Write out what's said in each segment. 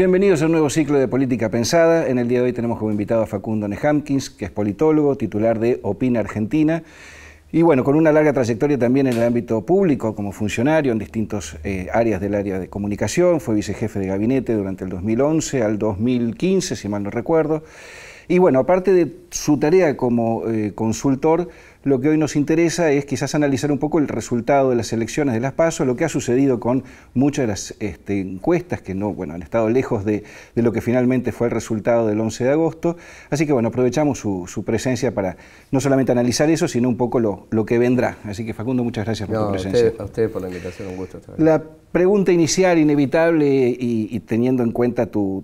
Bienvenidos a un nuevo ciclo de Política Pensada. En el día de hoy tenemos como invitado a Facundo Nehamkins, que es politólogo, titular de Opina Argentina. Y bueno, con una larga trayectoria también en el ámbito público como funcionario en distintas eh, áreas del área de comunicación, fue vicejefe de gabinete durante el 2011 al 2015, si mal no recuerdo. Y bueno, aparte de su tarea como eh, consultor, lo que hoy nos interesa es quizás analizar un poco el resultado de las elecciones de las PASO, lo que ha sucedido con muchas de las este, encuestas que no, bueno, han estado lejos de, lo que finalmente fue el resultado del 11 de agosto. Así que bueno, aprovechamos su, presencia para no solamente analizar eso, sino un poco lo, lo que vendrá. Así que Facundo, muchas gracias por tu presencia. A usted por la invitación, un gusto. Estar la pregunta inicial, inevitable y, teniendo en cuenta tu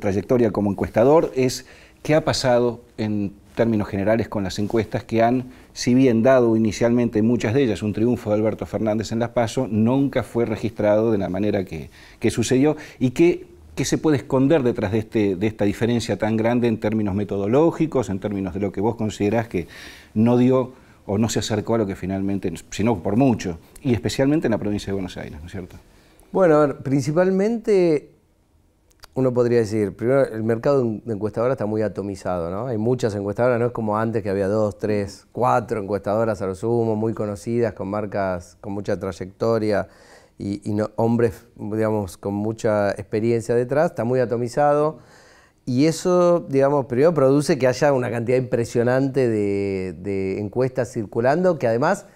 trayectoria como encuestador, es... ¿Qué ha pasado en términos generales con las encuestas que han, si bien dado inicialmente muchas de ellas un triunfo de Alberto Fernández en las PASO, nunca fue registrado de la manera que, sucedió y ¿Qué se puede esconder detrás de, este, de, esta diferencia tan grande en términos metodológicos, en términos de lo que vos considerás que no dio o no se acercó a lo que finalmente, sino por mucho, y especialmente en la provincia de Buenos Aires, ¿no es cierto? Bueno, principalmente uno podría decir, primero, el mercado de encuestadoras está muy atomizado, ¿no? Hay muchas encuestadoras, no es como antes que había dos, tres, cuatro encuestadoras a lo sumo, muy conocidas, con marcas con mucha trayectoria y, hombres, digamos, con mucha experiencia detrás, está muy atomizado. Y eso, digamos, primero produce que haya una cantidad impresionante de encuestas circulando, que además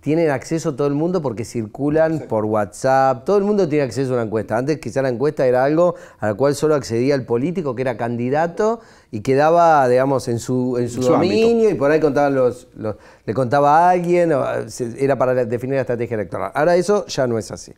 tienen acceso todo el mundo porque circulan por WhatsApp, todo el mundo tiene acceso a una encuesta. Antes quizá la encuesta era algo a la cual solo accedía el político que era candidato y quedaba, digamos, en su, en su, dominio y por ahí los, le contaba a alguien, ah, era para definir la estrategia electoral. Ahora eso ya no es así.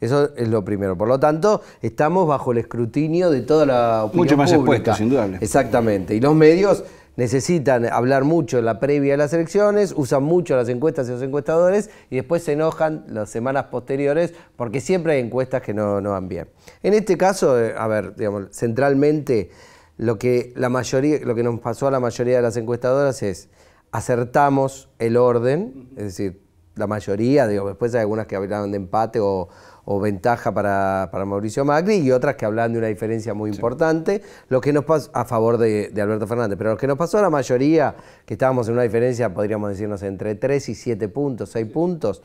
Eso es lo primero. Por lo tanto, estamos bajo el escrutinio de toda la opinión Mucho más sin duda. Exactamente. Y los medios necesitan hablar mucho en la previa de las elecciones, usan mucho las encuestas y los encuestadores y después se enojan las semanas posteriores porque siempre hay encuestas que no, no van bien. En este caso, eh, a ver, digamos, centralmente lo que, la mayoría, lo que nos pasó a la mayoría de las encuestadoras es acertamos el orden, es decir, la mayoría, digo, después hay algunas que hablaban de empate o, ventaja para, Mauricio Macri y otras que hablan de una diferencia muy importante, lo que nos pasó a favor de, Alberto Fernández, pero lo que nos pasó a la mayoría, que estábamos en una diferencia, podríamos decirnos, entre 3 y 7 puntos, 6 puntos,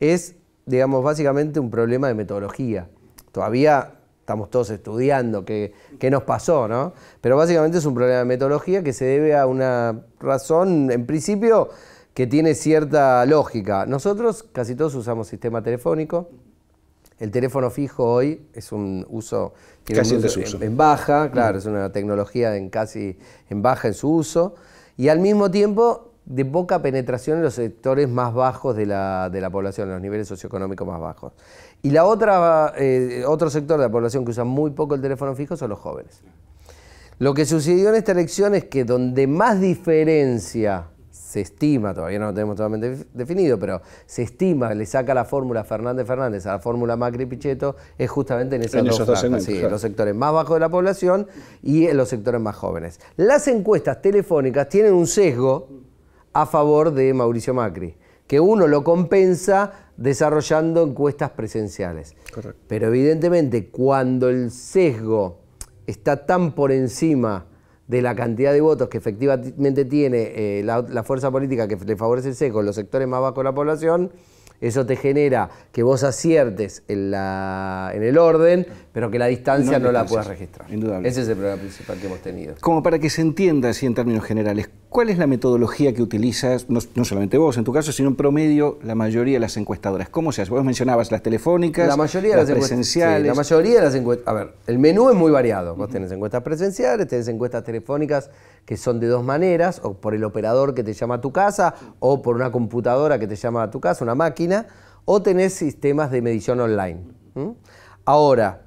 es, digamos, básicamente un problema de metodología. Todavía estamos todos estudiando qué, qué nos pasó, ¿no? Pero básicamente es un problema de metodología que se debe a una razón, en principio, que tiene cierta lógica. Nosotros casi todos usamos sistema telefónico. El teléfono fijo hoy es un uso, en, baja, mm. claro, es una tecnología en casi en baja en su uso, y al mismo tiempo de poca penetración en los sectores más bajos de la, población, en los niveles socioeconómicos más bajos. Y la otra, eh, otro sector de la población que usa muy poco el teléfono fijo son los jóvenes. Lo que sucedió en esta elección es que donde más diferencia se estima, todavía no lo tenemos totalmente definido, pero se estima, le saca la fórmula Fernández Fernández a la fórmula Macri Pichetto, es justamente en, esos los sectores más bajos de la población y en los sectores más jóvenes. Las encuestas telefónicas tienen un sesgo a favor de Mauricio Macri, que uno lo compensa desarrollando encuestas presenciales. Pero evidentemente cuando el sesgo está tan por encima de la cantidad de votos que efectivamente tiene eh, la, fuerza política que le favorece el seco, los sectores más bajos de la población, eso te genera que vos aciertes en, en el orden, pero que la distancia no, la puedas registrar. Indudable. Ese es el problema principal que hemos tenido. Como para que se entienda así en términos generales, ¿cuál es la metodología que utilizas, no, solamente vos en tu caso, sino en promedio la mayoría de las encuestadoras? ¿Cómo se hace? Vos mencionabas las telefónicas, la mayoría las, presenciales. la mayoría de las encuestas. A ver, el menú es muy variado. Vos tenés encuestas presenciales, tenés encuestas telefónicas que son de dos maneras, o por el operador que te llama a tu casa, o por una computadora que te llama a tu casa, una máquina o tener sistemas de medición online. Ahora,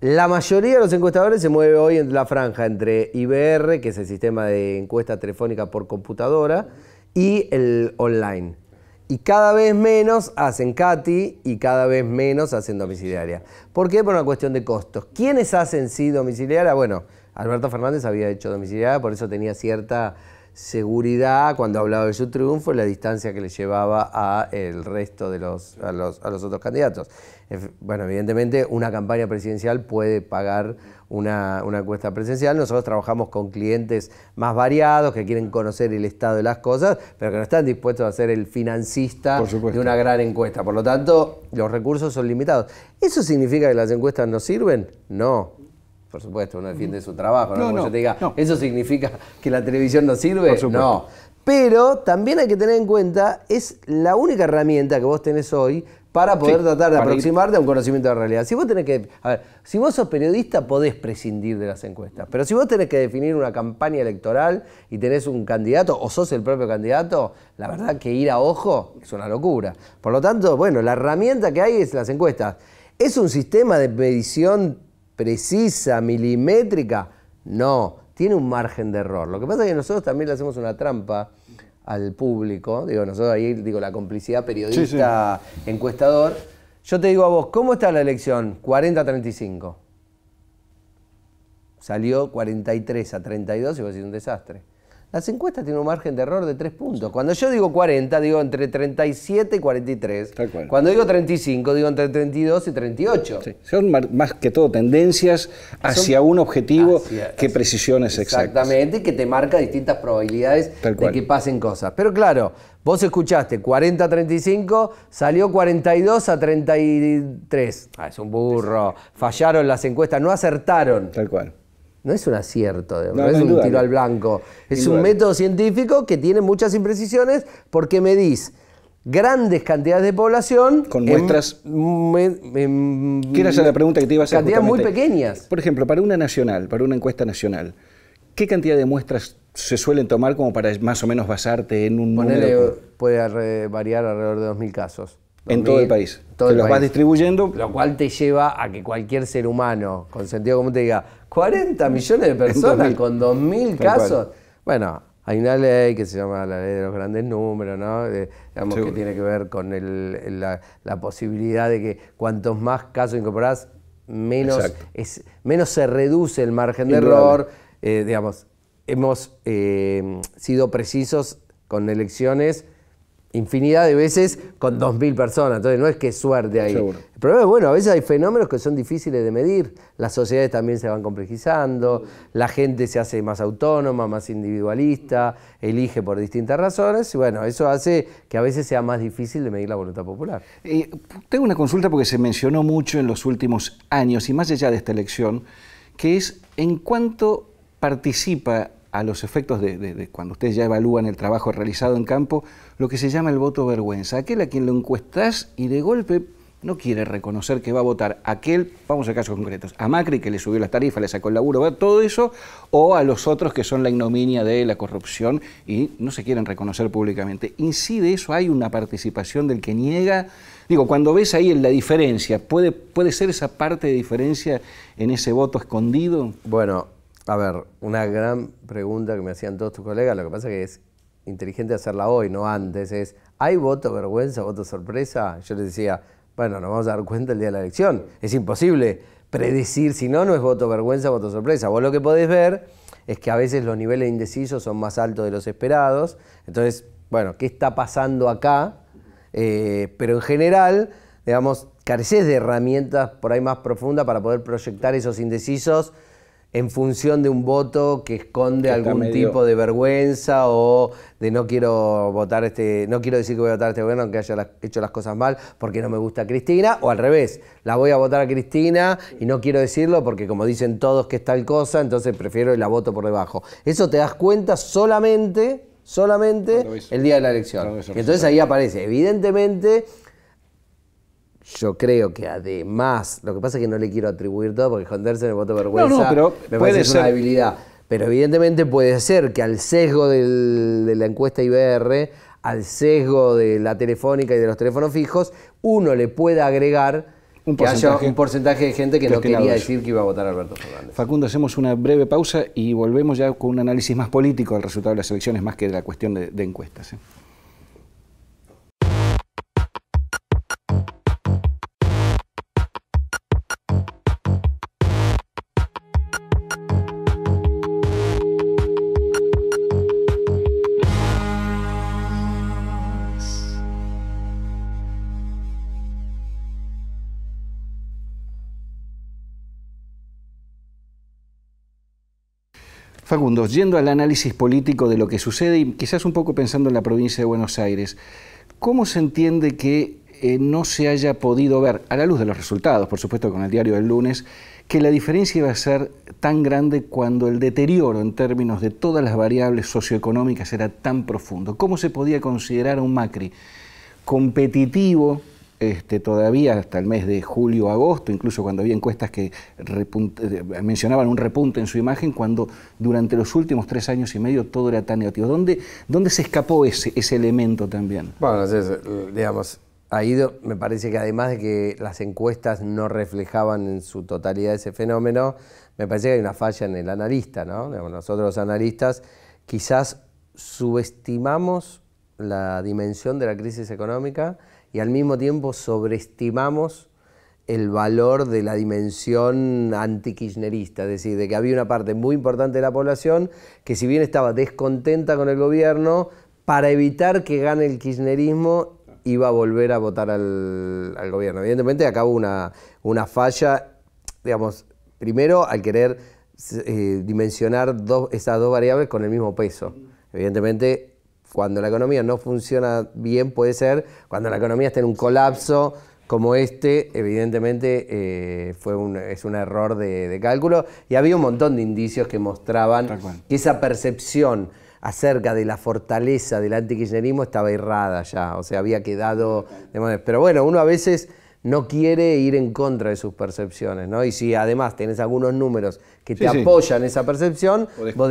la mayoría de los encuestadores se mueve hoy en la franja entre IBR, que es el sistema de encuesta telefónica por computadora, y el online. Y cada vez menos hacen CATI y cada vez menos hacen domiciliaria. ¿Por qué? Por una cuestión de costos. ¿Quiénes hacen sí domiciliaria? Bueno, Alberto Fernández había hecho domiciliaria, por eso tenía cierta seguridad cuando hablaba de su triunfo y la distancia que le llevaba a el resto de los a, los, a los otros candidatos. Bueno, evidentemente una campaña presidencial puede pagar una, una encuesta presidencial. Nosotros trabajamos con clientes más variados que quieren conocer el estado de las cosas, pero que no están dispuestos a ser el financista de una gran encuesta. Por lo tanto, los recursos son limitados. ¿Eso significa que las encuestas no sirven? No. Por supuesto, uno defiende su trabajo, ¿no? yo te diga, ¿eso significa que la televisión no sirve? no. Pero también hay que tener en cuenta, es la única herramienta que vos tenés hoy para poder tratar de aproximarte a un conocimiento de la realidad. Si vos tenés que. A ver, si vos sos periodista, podés prescindir de las encuestas. Pero si vos tenés que definir una campaña electoral y tenés un candidato o sos el propio candidato, la verdad que ir a ojo es una locura. Por lo tanto, bueno, la herramienta que hay es las encuestas. Es un sistema de medición precisa, milimétrica, no, tiene un margen de error. Lo que pasa es que nosotros también le hacemos una trampa al público, digo, nosotros ahí digo la complicidad periodista, encuestador. Yo te digo a vos, ¿cómo está la elección? 40-35. Salió 43 a 32 y va a ser un desastre. Las encuestas tienen un margen de error de 3 puntos. Cuando yo digo 40, digo entre 37 y 43. Tal Cuando digo 35, digo entre 32 y 38. Son más que todo tendencias hacia un objetivo que precisiones exactas. Exactamente, que te marca distintas probabilidades de que pasen cosas. Pero claro, vos escuchaste 40 a 35, salió 42 a 33. Ah, es un burro. Fallaron las encuestas, no acertaron. Tal cual no es un acierto, no, es un tiro al blanco. Es un método científico que tiene muchas imprecisiones porque medís grandes cantidades de población. Con muestras. ¿Qué hacer la pregunta que te iba a hacer? Cantidades muy pequeñas. Por ejemplo, para una nacional, para una encuesta nacional, ¿qué cantidad de muestras se suelen tomar como para más o menos basarte en un modelo Puede variar alrededor de 2.000 casos. en todo el país. Todo los vas distribuyendo. Lo cual te lleva a que cualquier ser humano, con sentido común, te diga, 40 millones de personas con 2.000 casos. Bueno, hay una ley que se llama la ley de los grandes números, ¿no? digamos que tiene que ver con la, posibilidad de que cuantos más casos incorporás, menos, es, menos se reduce el margen de error. Eh, digamos, hemos eh, sido precisos con elecciones infinidad de veces con 2.000 personas. Entonces no es que suerte ahí. El problema es, bueno, a veces hay fenómenos que son difíciles de medir. Las sociedades también se van complejizando, la gente se hace más autónoma, más individualista, elige por distintas razones y bueno, eso hace que a veces sea más difícil de medir la voluntad popular. Eh, tengo una consulta porque se mencionó mucho en los últimos años y más allá de esta elección, que es en cuánto participa a los efectos de, cuando ustedes ya evalúan el trabajo realizado en campo, lo que se llama el voto vergüenza, aquel a quien lo encuestas y de golpe no quiere reconocer que va a votar aquel, vamos a casos concretos, a Macri que le subió las tarifas, le sacó el laburo, todo eso, o a los otros que son la ignominia de la corrupción y no se quieren reconocer públicamente. Incide eso, hay una participación del que niega. Digo, cuando ves ahí la diferencia, ¿puede, puede ser esa parte de diferencia en ese voto escondido? Bueno, a ver, una gran pregunta que me hacían todos tus colegas, lo que pasa que es inteligente hacerla hoy, no antes, es, ¿hay voto vergüenza, voto sorpresa? Yo les decía, bueno, nos vamos a dar cuenta el día de la elección, es imposible predecir, si no, no es voto vergüenza, voto sorpresa. Vos lo que podés ver es que a veces los niveles indecisos son más altos de los esperados, entonces, bueno, ¿qué está pasando acá? Eh, pero en general, digamos, careces de herramientas por ahí más profundas para poder proyectar esos indecisos en función de un voto que esconde algún tipo de vergüenza o de no quiero votar este, no quiero decir que voy a votar a este gobierno aunque haya hecho las cosas mal porque no me gusta a Cristina, o al revés, la voy a votar a Cristina y no quiero decirlo porque como dicen todos que es tal cosa, entonces prefiero y la voto por debajo. Eso te das cuenta solamente, solamente el día de la elección. entonces ahí aparece, evidentemente yo creo que además, lo que pasa es que no le quiero atribuir todo porque esconderse en el voto vergüenza no, no, pero una debilidad. Pero evidentemente puede ser que al sesgo de la encuesta IBR, al sesgo de la telefónica y de los teléfonos fijos, uno le pueda agregar un que haya un porcentaje de gente que no quería decir que iba a votar Alberto Fernández. Facundo, hacemos una breve pausa y volvemos ya con un análisis más político del resultado de las elecciones, más que de la cuestión de, encuestas. ¿eh? Facundo, yendo al análisis político de lo que sucede y quizás un poco pensando en la provincia de Buenos Aires, ¿cómo se entiende que eh, no se haya podido ver, a la luz de los resultados, por supuesto, con el diario del lunes, que la diferencia iba a ser tan grande cuando el deterioro en términos de todas las variables socioeconómicas era tan profundo. ¿Cómo se podía considerar a un Macri competitivo este, todavía hasta el mes de julio, agosto, incluso cuando había encuestas que eh, mencionaban un repunte en su imagen, cuando durante los últimos tres años y medio todo era tan negativo. ¿Dónde, se escapó ese, elemento también? Bueno, digamos, ha ido, me parece que además de que las encuestas no reflejaban en su totalidad ese fenómeno, me parece que hay una falla en el analista, ¿no? nosotros los analistas quizás subestimamos la dimensión de la crisis económica y al mismo tiempo sobreestimamos el valor de la dimensión antikirchnerista, es decir, de que había una parte muy importante de la población que si bien estaba descontenta con el gobierno, para evitar que gane el kirchnerismo iba a volver a votar al, gobierno. Evidentemente acabó una, una falla, digamos, primero al querer eh, dimensionar dos, esas dos variables con el mismo peso. Evidentemente cuando la economía no funciona bien puede ser, cuando la economía está en un colapso como este, evidentemente eh, fue un, es un error de, cálculo y había un montón de indicios que mostraban que esa percepción acerca de la fortaleza del antikirchnerismo estaba errada ya, o sea, había quedado... De pero bueno, uno a veces no quiere ir en contra de sus percepciones, ¿no? Y si además tienes algunos números que te apoyan esa percepción, vos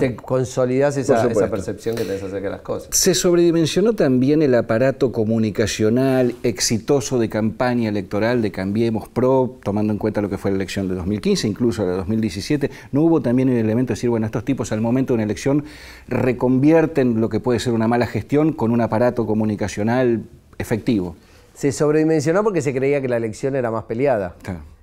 te consolidás esa, percepción que tenés acerca de las cosas. Se sobredimensionó también el aparato comunicacional exitoso de campaña electoral de Cambiemos Pro, tomando en cuenta lo que fue la elección de 2015, incluso la de 2017. ¿No hubo también el elemento de decir, bueno, estos tipos al momento de una elección reconvierten lo que puede ser una mala gestión con un aparato comunicacional efectivo? se sobredimensionó porque se creía que la elección era más peleada.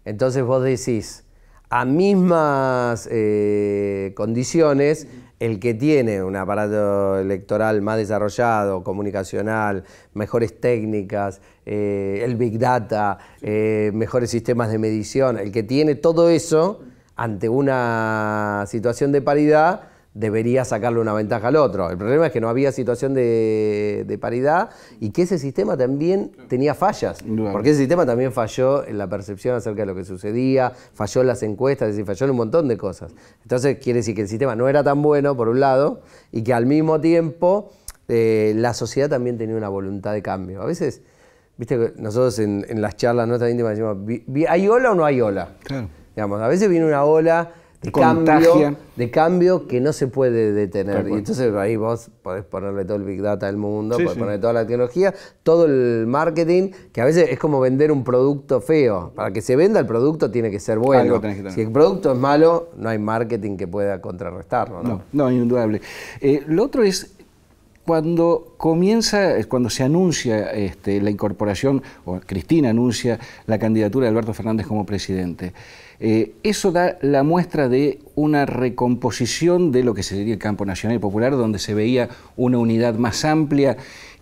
Entonces vos decís, a mismas eh, condiciones, el que tiene un aparato electoral más desarrollado, comunicacional, mejores técnicas, eh, el Big Data, eh, mejores sistemas de medición, el que tiene todo eso, ante una situación de paridad, debería sacarle una ventaja al otro. El problema es que no había situación de, paridad y que ese sistema también tenía fallas, porque ese sistema también falló en la percepción acerca de lo que sucedía, falló en las encuestas, es falló en un montón de cosas. Entonces quiere decir que el sistema no era tan bueno, por un lado, y que al mismo tiempo eh, la sociedad también tenía una voluntad de cambio. A veces, viste, nosotros en, las charlas nuestras íntimas decimos, ¿hay ola o no hay ola? Digamos, a veces viene una ola de cambio, de cambio que no se puede detener. Y entonces ahí vos podés ponerle todo el Big Data del mundo, podés ponerle toda la tecnología, todo el marketing, que a veces es como vender un producto feo. Para que se venda el producto tiene que ser bueno. Si el producto es malo, no hay marketing que pueda contrarrestarlo. No, no, indudable. Eh, lo otro es cuando comienza, cuando se anuncia este, la incorporación, o Cristina anuncia la candidatura de Alberto Fernández como presidente, eh, eso da la muestra de una recomposición de lo que sería el campo nacional y popular, donde se veía una unidad más amplia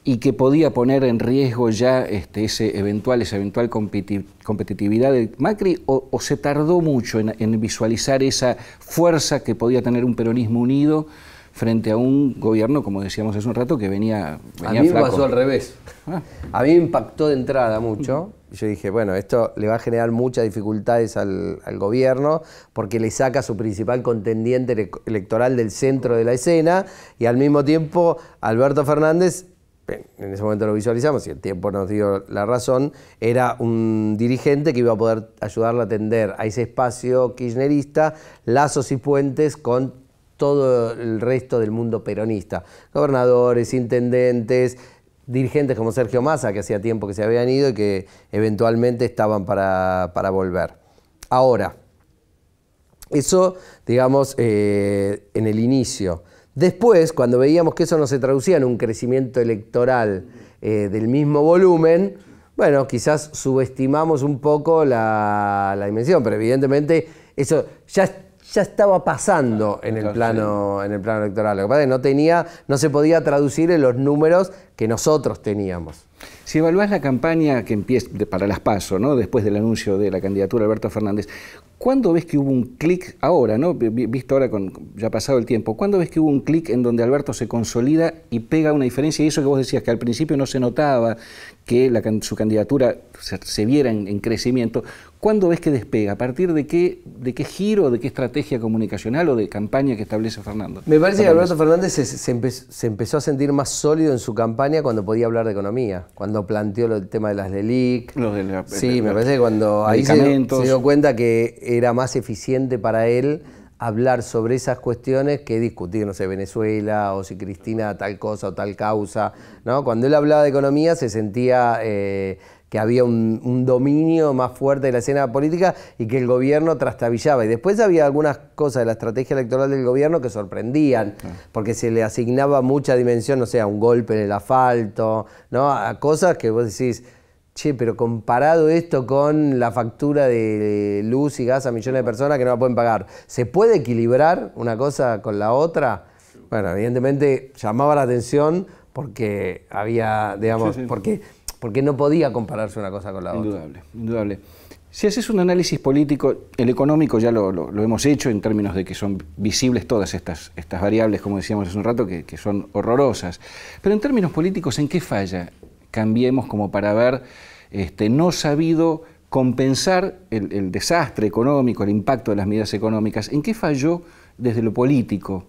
y que podía poner en riesgo ya este, ese eventual, esa eventual competitividad de Macri, o, se tardó mucho en, visualizar esa fuerza que podía tener un peronismo unido frente a un gobierno, como decíamos hace un rato, que venía, venía A mí pasó al revés. Ah. A mí me impactó de entrada mucho. Mm. Yo dije, bueno, esto le va a generar muchas dificultades al, gobierno porque le saca a su principal contendiente electoral del centro de la escena y al mismo tiempo Alberto Fernández en ese momento lo visualizamos y el tiempo nos dio la razón, era un dirigente que iba a poder ayudarlo a atender a ese espacio kirchnerista, lazos y puentes con todo el resto del mundo peronista. Gobernadores, intendentes, dirigentes como Sergio Massa, que hacía tiempo que se habían ido y que eventualmente estaban para, volver. Ahora, eso, digamos, eh, en el inicio. Después, cuando veíamos que eso no se traducía en un crecimiento electoral eh, del mismo volumen, bueno, quizás subestimamos un poco la, la dimensión, pero evidentemente eso ya ya estaba pasando en, el plano, en el plano electoral. Lo que pasa es no, tenía, no se podía traducir en los números que nosotros teníamos. Si evaluás la campaña que empieza para las PASO, ¿no? después del anuncio de la candidatura de Alberto Fernández, ¿cuándo ves que hubo un clic ahora, ¿no? visto ahora con ya pasado el tiempo, ¿cuándo ves que hubo un clic en donde Alberto se consolida y pega una diferencia? Y eso que vos decías, que al principio no se notaba que su candidatura se, viera en crecimiento. ¿Cuándo ves que despega? ¿A partir de qué, de qué giro, de qué estrategia comunicacional o de campaña que establece Fernando? Me parece que Alberto Fernández se, empezó a sentir más sólido en su campaña cuando podía hablar de economía, cuando planteó el tema de las delic. Los de sí, me parece que cuando ahí se, dio cuenta que era más eficiente para él hablar sobre esas cuestiones que discutir, no sé, Venezuela o si Cristina tal cosa o tal causa, ¿no? Cuando él hablaba de economía se sentía eh, que había un, dominio más fuerte de la escena política y que el gobierno trastabillaba. Y después había algunas cosas de la estrategia electoral del gobierno que sorprendían, porque se le asignaba mucha dimensión, o sea, un golpe en el asfalto, ¿no? A cosas que vos decís, che, pero comparado esto con la factura de luz y gas a millones de personas que no la pueden pagar, ¿se puede equilibrar una cosa con la otra? Bueno, evidentemente llamaba la atención porque había, digamos, porque porque no podía compararse una cosa con la otra. Indudable, indudable. Si haces un análisis político, el económico ya lo, hemos hecho en términos de que son visibles todas estas, estas variables, como decíamos hace un rato, que, son horrorosas. Pero en términos políticos, ¿en qué falla? Cambiemos como para haber este, no sabido compensar el desastre económico, el impacto de las medidas económicas. ¿En qué falló desde lo político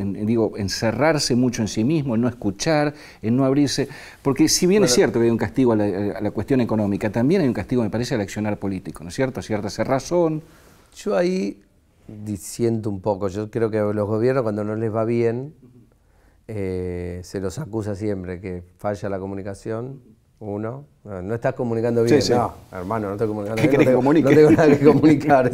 digo, encerrarse mucho en sí mismo, en no escuchar, en no abrirse. Porque si bien es cierto que hay un castigo a la, cuestión económica, también hay un castigo, me parece, al accionar político, ¿no es cierto? ¿cierta cierta cerrazón. Yo ahí diciendo un poco, yo creo que los gobiernos cuando no les va bien, eh, se los acusa siempre que falla la comunicación uno. Ah, no, estás comunicando bien. hermano, no estoy comunicando bien. No tengo, nada que comunicar.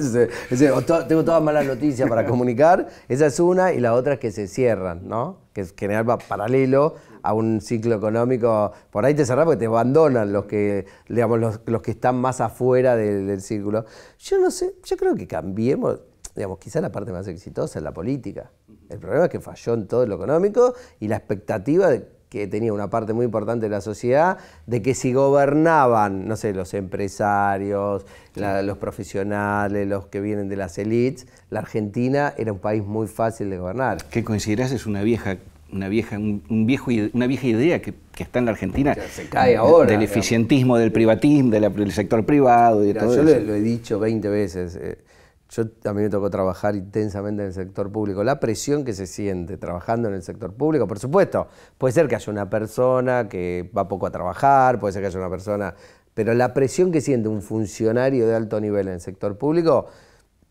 tengo todas malas noticias para comunicar. Esa es una. Y la otra es que se cierran, ¿no? Que es general va paralelo a un ciclo económico. Por ahí te cerras porque te abandonan los que, digamos, los, que están más afuera del, círculo. Yo no sé, yo creo que cambiemos digamos, quizá la parte más exitosa es la política. El problema es que falló en todo lo económico y la expectativa de que tenía una parte muy importante de la sociedad, de que si gobernaban, no sé, los empresarios, los profesionales, los que vienen de las élites, la Argentina era un país muy fácil de gobernar. ¿Qué considerás es una vieja, una vieja, un, una vieja idea que, está en la Argentina? se cae ahora. Del eficientismo, del privatismo, del sector privado y todo eso. Yo lo, he dicho 20 veces. Eh, yo también me tocó trabajar intensamente en el sector público. La presión que se siente trabajando en el sector público, por supuesto, puede ser que haya una persona que va poco a trabajar, puede ser que haya una persona, pero la presión que siente un funcionario de alto nivel en el sector público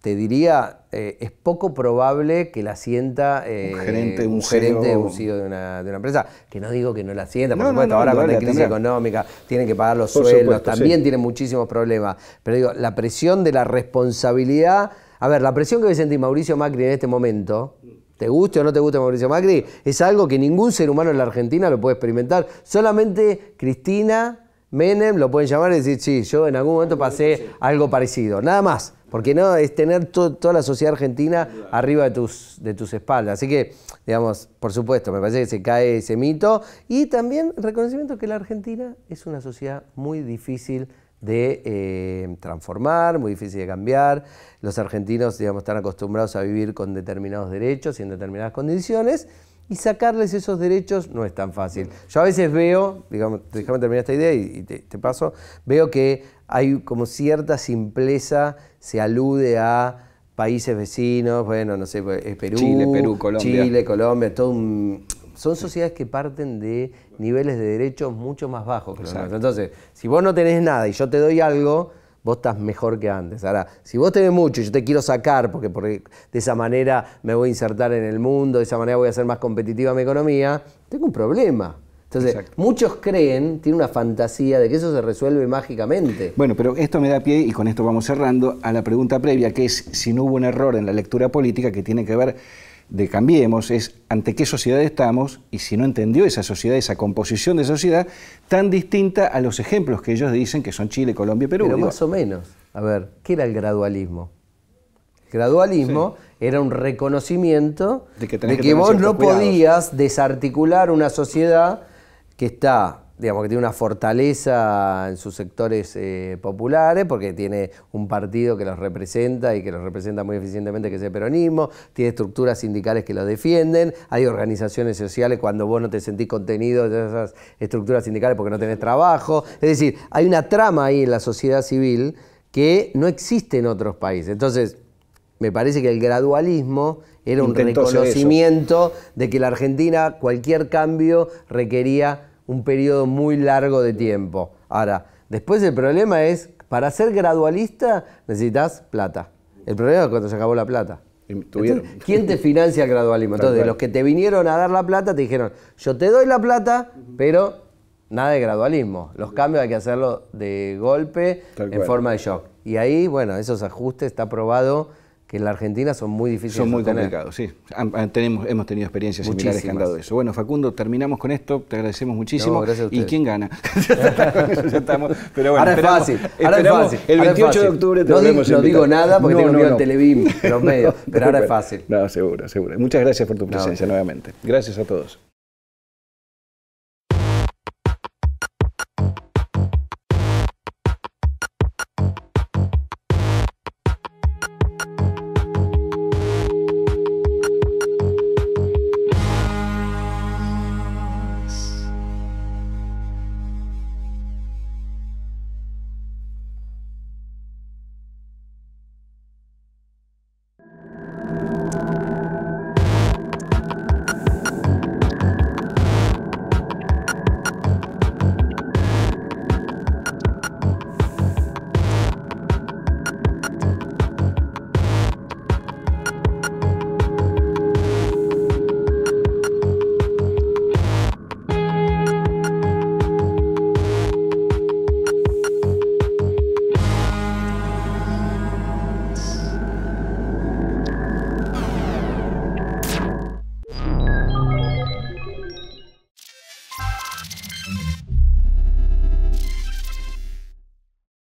te diría, eh, es poco probable que la sienta eh, un gerente, un, e e de, un CEO de, una, empresa. Que no digo que no la sienta, por supuesto, ahora con la crisis económica tienen que pagar los sueldos, también tiene tienen muchísimos problemas. Pero digo, la presión de la responsabilidad. A ver, la presión que ve sentir Mauricio Macri en este momento, te guste o no te guste Mauricio Macri, es algo que ningún ser humano en la Argentina lo puede experimentar. Solamente Cristina, Menem lo pueden llamar y decir, sí, yo en algún momento pasé algo parecido. Nada más. Porque no, es tener toda la sociedad argentina arriba de tus, de tus espaldas. Así que, digamos, por supuesto, me parece que se cae ese mito. Y también reconocimiento que la Argentina es una sociedad muy difícil de eh, transformar, muy difícil de cambiar. Los argentinos, digamos, están acostumbrados a vivir con determinados derechos y en determinadas condiciones y sacarles esos derechos no es tan fácil. Yo a veces veo, digamos, déjame terminar esta idea y, te, paso, veo que hay como cierta simpleza, se alude a países vecinos, bueno, no sé, pues, es Perú, Chile, Perú, Colombia. Chile, Colombia, todo un, son sociedades que parten de niveles de derechos mucho más bajos que Entonces, si vos no tenés nada y yo te doy algo, vos estás mejor que antes. Ahora, si vos tenés mucho y yo te quiero sacar, porque, porque, de esa manera me voy a insertar en el mundo, de esa manera voy a ser más competitiva mi economía, tengo un problema. Entonces, muchos creen, tienen una fantasía de que eso se resuelve mágicamente. Bueno, pero esto me da pie, y con esto vamos cerrando, a la pregunta previa, que es si no hubo un error en la lectura política que tiene que ver de Cambiemos es ante qué sociedad estamos y si no entendió esa sociedad, esa composición de sociedad tan distinta a los ejemplos que ellos dicen que son Chile, Colombia y Perú. Pero más o menos, a ver, ¿qué era el gradualismo? El gradualismo era un reconocimiento de que, que vos no podías desarticular una sociedad que está digamos que tiene una fortaleza en sus sectores eh, populares, porque tiene un partido que los representa y que los representa muy eficientemente, que es el peronismo, tiene estructuras sindicales que lo defienden, hay organizaciones sociales cuando vos no te sentís contenido de esas estructuras sindicales porque no tenés trabajo, es decir, hay una trama ahí en la sociedad civil que no existe en otros países. Entonces, me parece que el gradualismo era un reconocimiento de que la Argentina cualquier cambio requería un periodo muy largo de tiempo. Ahora, después el problema es, para ser gradualista necesitas plata. El problema es cuando se acabó la plata. ¿Quién te financia el gradualismo? Entonces, los que te vinieron a dar la plata te dijeron, yo te doy la plata, pero nada de gradualismo. Los cambios hay que hacerlo de golpe, en forma de shock. Y ahí, bueno, esos ajustes está probado y en la Argentina son muy difíciles. Son muy complicados, sí. tenemos, hemos tenido experiencias Muchísimas. similares que han dado eso. Bueno, Facundo, terminamos con esto, te agradecemos muchísimo. gracias a ¿Y quién gana? pero bueno, ahora es fácil. Ahora es fácil. El 28 de octubre te no, volvemos No digo nada porque no, tengo miedo no, Televim, los medios, pero ahora es fácil. No, seguro, seguro. Muchas gracias por tu presencia nuevamente. Gracias a todos.